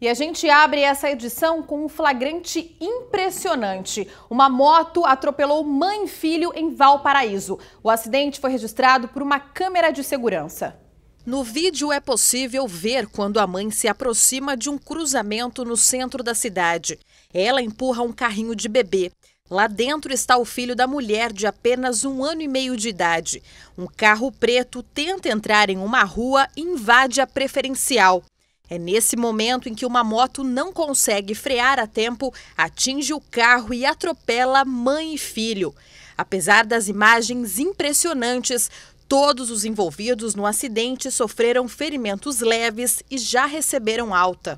E a gente abre essa edição com um flagrante impressionante. Uma moto atropelou mãe e filho em Valparaíso. O acidente foi registrado por uma câmera de segurança. No vídeo é possível ver quando a mãe se aproxima de um cruzamento no centro da cidade. Ela empurra um carrinho de bebê. Lá dentro está o filho da mulher de apenas um ano e meio de idade. Um carro preto tenta entrar em uma rua e invade a preferencial. É nesse momento em que uma moto não consegue frear a tempo, atinge o carro e atropela mãe e filho. Apesar das imagens impressionantes, todos os envolvidos no acidente sofreram ferimentos leves e já receberam alta.